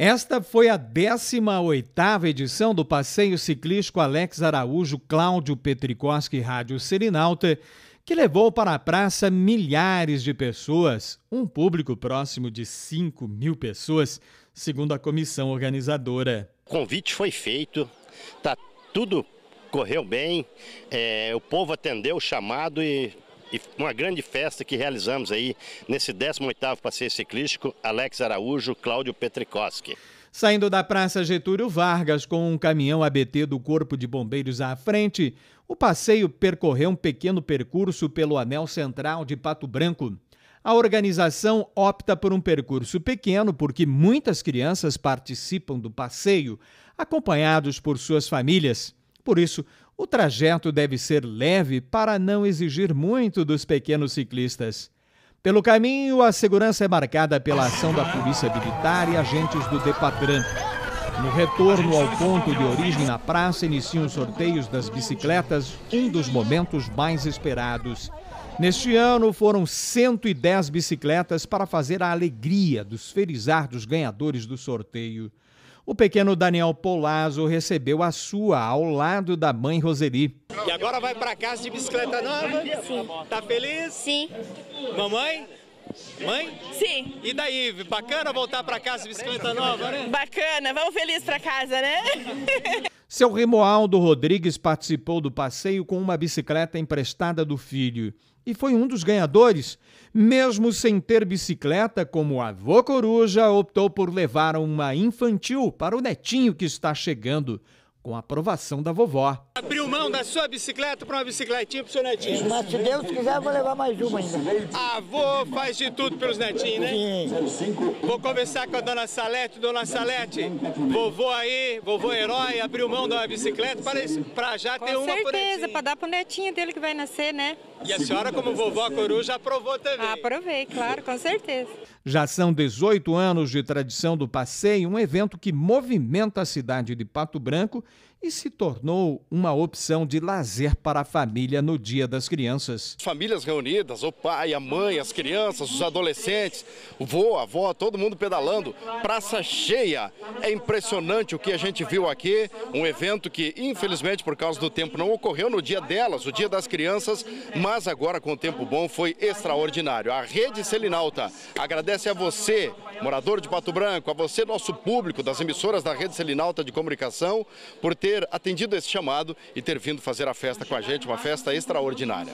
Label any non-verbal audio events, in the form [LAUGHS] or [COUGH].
Esta foi a 18ª edição do Passeio Ciclístico Alex Araújo Cláudio Petricoski Rádio Serinalta, que levou para a praça milhares de pessoas, um público próximo de 5 mil pessoas, segundo a comissão organizadora. O convite foi feito, tá tudo correu bem, é, o povo atendeu o chamado e uma grande festa que realizamos aí nesse 18º Passeio Ciclístico Alex Araújo, Cláudio Petrikowski. Saindo da Praça Getúlio Vargas com um caminhão ABT do Corpo de Bombeiros à frente, o passeio percorreu um pequeno percurso pelo anel central de Pato Branco. A organização opta por um percurso pequeno porque muitas crianças participam do passeio, acompanhados por suas famílias. Por isso, o trajeto deve ser leve para não exigir muito dos pequenos ciclistas. Pelo caminho, a segurança é marcada pela ação da Polícia Militar e agentes do Depatran. No retorno ao ponto de origem na praça, iniciam os sorteios das bicicletas, um dos momentos mais esperados. Neste ano, foram 110 bicicletas para fazer a alegria dos felizardos ganhadores do sorteio o pequeno Daniel Polazzo recebeu a sua ao lado da mãe Roseli. E agora vai para casa de bicicleta nova? Sim. Tá feliz? Sim. Mamãe? Mãe? Sim. E daí, bacana voltar para casa de bicicleta nova, né? Bacana, vamos feliz para casa, né? [LAUGHS] Seu Remoaldo Rodrigues participou do passeio com uma bicicleta emprestada do filho e foi um dos ganhadores. Mesmo sem ter bicicleta, como avô coruja, optou por levar uma infantil para o netinho que está chegando com a aprovação da vovó. Abriu mão da sua bicicleta para uma bicicletinha para o seu netinho. Mas se Deus quiser, eu vou levar mais uma ainda. A avô faz de tudo pelos netinhos, né? Sim. Vou conversar com a dona Salete. Dona Salete, vovô aí, vovô herói, abriu mão da bicicleta para, para já com ter uma certeza, por Com certeza, para dar para o netinho dele que vai nascer, né? E a senhora, como vovó coruja, aprovou também. Aprovei, claro, com certeza. Já são 18 anos de tradição do passeio, um evento que movimenta a cidade de Pato Branco e se tornou uma opção de lazer para a família no Dia das Crianças. Famílias reunidas, o pai, a mãe, as crianças, os adolescentes, o vô, a avó, todo mundo pedalando, praça cheia. É impressionante o que a gente viu aqui, um evento que infelizmente por causa do tempo não ocorreu no dia delas, o Dia das Crianças, mas agora com o tempo bom foi extraordinário. A Rede Selinalta agradece a você morador de Pato Branco, a você, nosso público das emissoras da Rede Selinalta de Comunicação, por ter atendido esse chamado e ter vindo fazer a festa com a gente, uma festa extraordinária.